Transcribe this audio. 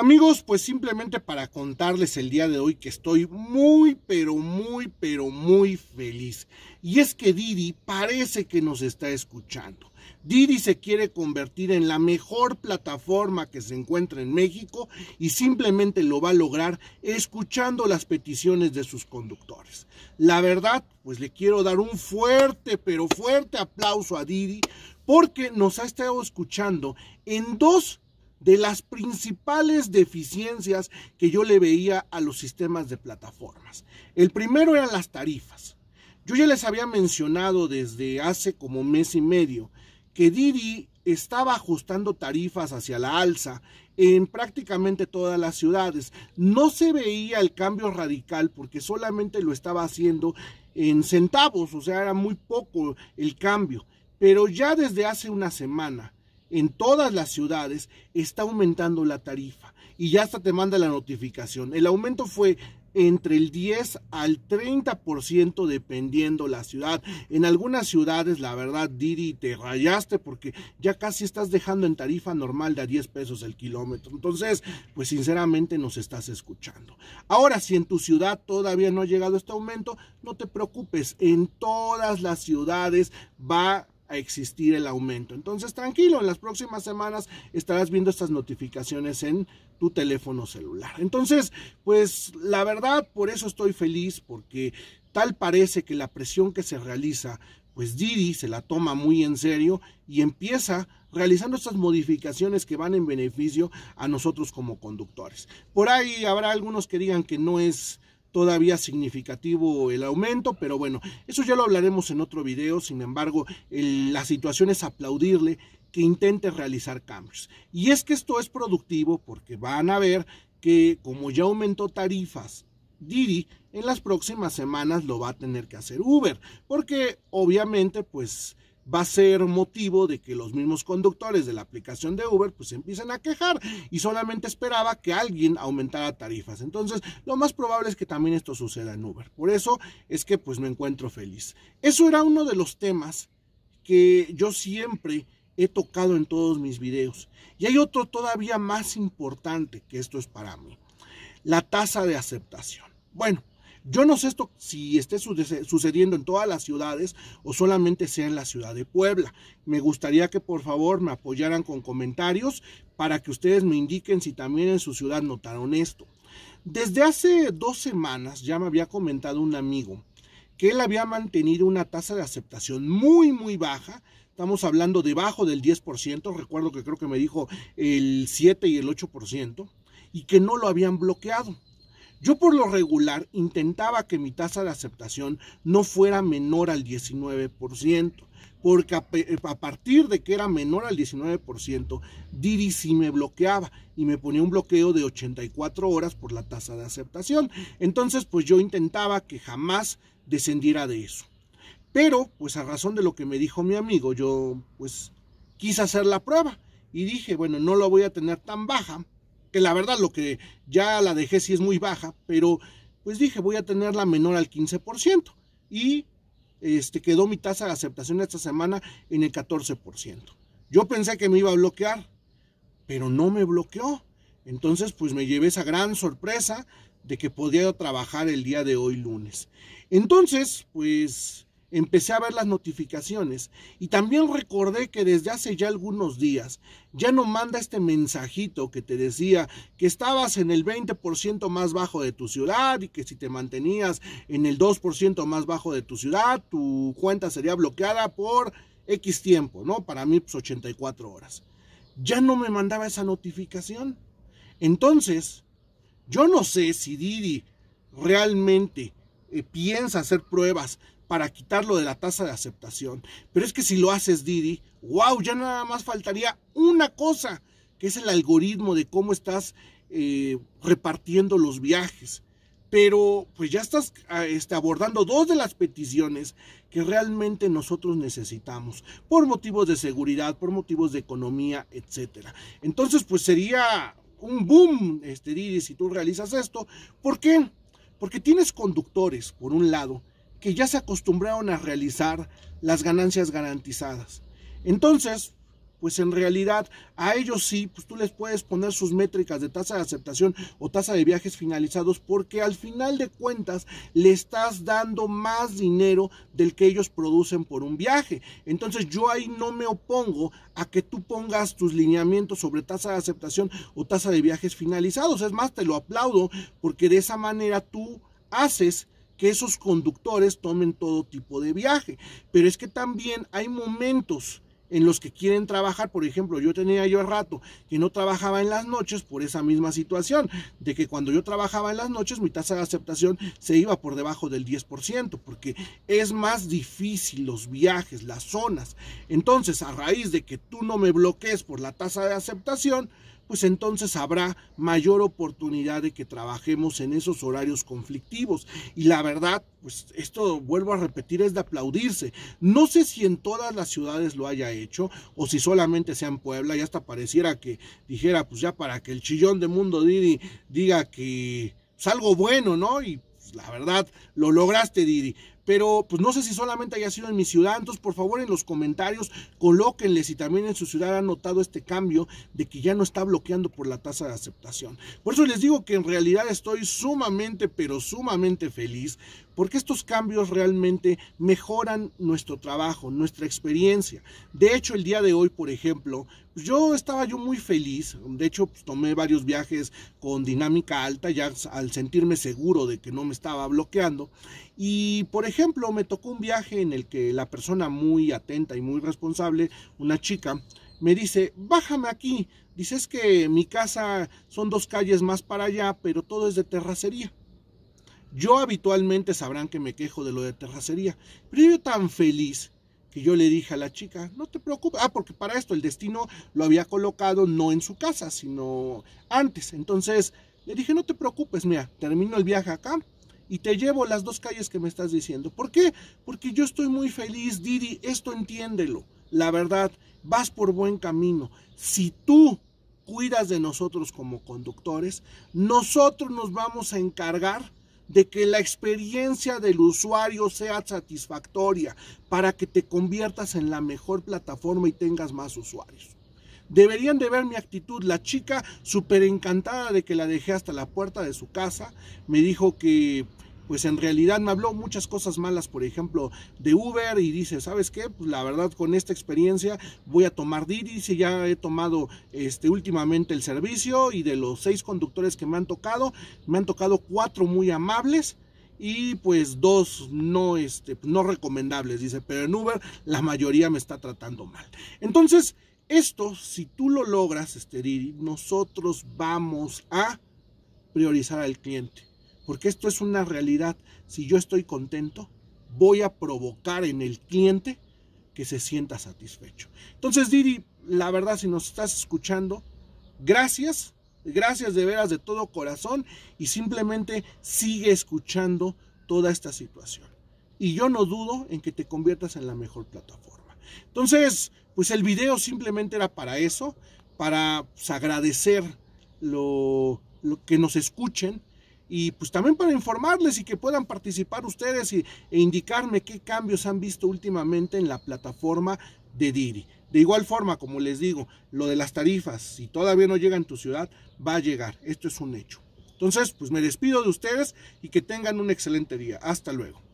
Amigos, pues simplemente para contarles el día de hoy que estoy muy, pero muy, pero muy feliz. Y es que Didi parece que nos está escuchando. Didi se quiere convertir en la mejor plataforma que se encuentra en México y simplemente lo va a lograr escuchando las peticiones de sus conductores. La verdad, pues le quiero dar un fuerte, pero fuerte aplauso a Didi porque nos ha estado escuchando en dos de las principales deficiencias que yo le veía a los sistemas de plataformas. El primero eran las tarifas. Yo ya les había mencionado desde hace como mes y medio que Didi estaba ajustando tarifas hacia la alza en prácticamente todas las ciudades. No se veía el cambio radical porque solamente lo estaba haciendo en centavos, o sea, era muy poco el cambio. Pero ya desde hace una semana en todas las ciudades está aumentando la tarifa y ya hasta te manda la notificación. El aumento fue entre el 10 al 30% dependiendo la ciudad. En algunas ciudades, la verdad, Didi, te rayaste porque ya casi estás dejando en tarifa normal de a 10 pesos el kilómetro. Entonces, pues sinceramente nos estás escuchando. Ahora, si en tu ciudad todavía no ha llegado este aumento, no te preocupes, en todas las ciudades va a existir el aumento. Entonces, tranquilo, en las próximas semanas estarás viendo estas notificaciones en tu teléfono celular. Entonces, pues la verdad, por eso estoy feliz, porque tal parece que la presión que se realiza, pues Didi se la toma muy en serio y empieza realizando estas modificaciones que van en beneficio a nosotros como conductores. Por ahí habrá algunos que digan que no es todavía significativo el aumento, pero bueno, eso ya lo hablaremos en otro video, sin embargo, la situación es aplaudirle que intente realizar cambios. Y es que esto es productivo porque van a ver que como ya aumentó tarifas Didi, en las próximas semanas lo va a tener que hacer Uber, porque obviamente pues va a ser motivo de que los mismos conductores de la aplicación de Uber pues empiecen a quejar y solamente esperaba que alguien aumentara tarifas. Entonces, lo más probable es que también esto suceda en Uber. Por eso es que pues me encuentro feliz. Eso era uno de los temas que yo siempre he tocado en todos mis videos. Y hay otro todavía más importante que esto es para mí. La tasa de aceptación. Bueno, yo no sé esto si esté sucediendo en todas las ciudades o solamente sea en la ciudad de Puebla. Me gustaría que por favor me apoyaran con comentarios para que ustedes me indiquen si también en su ciudad notaron esto. Desde hace dos semanas ya me había comentado un amigo que él había mantenido una tasa de aceptación muy, muy baja. Estamos hablando debajo del 10%, recuerdo que creo que me dijo el 7 y el 8%, y que no lo habían bloqueado. Yo por lo regular intentaba que mi tasa de aceptación no fuera menor al 19%, porque a, partir de que era menor al 19%, Didi sí me bloqueaba y me ponía un bloqueo de 84 horas por la tasa de aceptación. Entonces, pues yo intentaba que jamás descendiera de eso. Pero, pues a razón de lo que me dijo mi amigo, yo pues quise hacer la prueba y dije, bueno, no la voy a tener tan baja que la verdad lo que ya la dejé sí es muy baja, pero pues dije voy a tenerla menor al 15% y este, quedó mi tasa de aceptación esta semana en el 14%. Yo pensé que me iba a bloquear, pero no me bloqueó. Entonces pues me llevé esa gran sorpresa de que podía trabajar el día de hoy lunes. Entonces pues empecé a ver las notificaciones y también recordé que desde hace ya algunos días ya no manda este mensajito que te decía que estabas en el 20% más bajo de tu ciudad y que si te mantenías en el 2% más bajo de tu ciudad, tu cuenta sería bloqueada por X tiempo, ¿no? Para mí, pues 84 horas. Ya no me mandaba esa notificación. Entonces, yo no sé si Didi realmente eh, piensa hacer pruebas para quitarlo de la tasa de aceptación. Pero es que si lo haces, Didi, wow, ya nada más faltaría una cosa, que es el algoritmo de cómo estás eh, repartiendo los viajes. Pero pues ya estás ah, este, abordando dos de las peticiones que realmente nosotros necesitamos por motivos de seguridad, por motivos de economía, etc. Entonces pues sería un boom, este, Didi, si tú realizas esto. ¿Por qué? Porque tienes conductores, por un lado, que ya se acostumbraron a realizar las ganancias garantizadas. Entonces, pues en realidad a ellos sí, pues tú les puedes poner sus métricas de tasa de aceptación o tasa de viajes finalizados porque al final de cuentas le estás dando más dinero del que ellos producen por un viaje. Entonces yo ahí no me opongo a que tú pongas tus lineamientos sobre tasa de aceptación o tasa de viajes finalizados. Es más, te lo aplaudo porque de esa manera tú haces que esos conductores tomen todo tipo de viaje. Pero es que también hay momentos en los que quieren trabajar, por ejemplo, yo tenía yo rato que no trabajaba en las noches por esa misma situación, de que cuando yo trabajaba en las noches mi tasa de aceptación se iba por debajo del 10%, porque es más difícil los viajes, las zonas. Entonces, a raíz de que tú no me bloquees por la tasa de aceptación, pues entonces habrá mayor oportunidad de que trabajemos en esos horarios conflictivos. Y la verdad, pues esto vuelvo a repetir, es de aplaudirse. No sé si en todas las ciudades lo haya hecho o si solamente sea en Puebla y hasta pareciera que dijera, pues ya para que el chillón de Mundo Didi diga que es algo bueno, ¿no? Y pues, la verdad, lo lograste, Didi pero pues no sé si solamente haya sido en mi ciudad, entonces por favor en los comentarios colóquenle si también en su ciudad han notado este cambio de que ya no está bloqueando por la tasa de aceptación. Por eso les digo que en realidad estoy sumamente, pero sumamente feliz, porque estos cambios realmente mejoran nuestro trabajo, nuestra experiencia. De hecho, el día de hoy, por ejemplo, pues, yo estaba yo muy feliz, de hecho pues, tomé varios viajes con dinámica alta, ya al sentirme seguro de que no me estaba bloqueando, y por ejemplo, me tocó un viaje en el que la persona muy atenta y muy responsable, una chica, me dice, bájame aquí. dices que mi casa son dos calles más para allá, pero todo es de terracería. Yo habitualmente sabrán que me quejo de lo de terracería, pero yo tan feliz que yo le dije a la chica, no te preocupes, ah, porque para esto el destino lo había colocado no en su casa, sino antes. Entonces le dije, no te preocupes, mira, termino el viaje acá, y te llevo las dos calles que me estás diciendo. ¿Por qué? Porque yo estoy muy feliz, Didi, esto entiéndelo. La verdad, vas por buen camino. Si tú cuidas de nosotros como conductores, nosotros nos vamos a encargar de que la experiencia del usuario sea satisfactoria para que te conviertas en la mejor plataforma y tengas más usuarios. Deberían de ver mi actitud. La chica, súper encantada de que la dejé hasta la puerta de su casa, me dijo que pues en realidad me habló muchas cosas malas, por ejemplo, de Uber y dice, ¿sabes qué? Pues la verdad con esta experiencia voy a tomar Didi, si ya he tomado este, últimamente el servicio y de los seis conductores que me han tocado, me han tocado cuatro muy amables y pues dos no, este, no recomendables, dice, pero en Uber la mayoría me está tratando mal. Entonces, esto, si tú lo logras, Diri, este, nosotros vamos a priorizar al cliente. Porque esto es una realidad. Si yo estoy contento, voy a provocar en el cliente que se sienta satisfecho. Entonces, Diri, la verdad, si nos estás escuchando, gracias, gracias de veras de todo corazón y simplemente sigue escuchando toda esta situación. Y yo no dudo en que te conviertas en la mejor plataforma. Entonces, pues el video simplemente era para eso, para pues, agradecer lo, que nos escuchen y pues también para informarles y que puedan participar ustedes y, e indicarme qué cambios han visto últimamente en la plataforma de Diri. De igual forma, como les digo, lo de las tarifas, si todavía no llega en tu ciudad, va a llegar. Esto es un hecho. Entonces, pues me despido de ustedes y que tengan un excelente día. Hasta luego.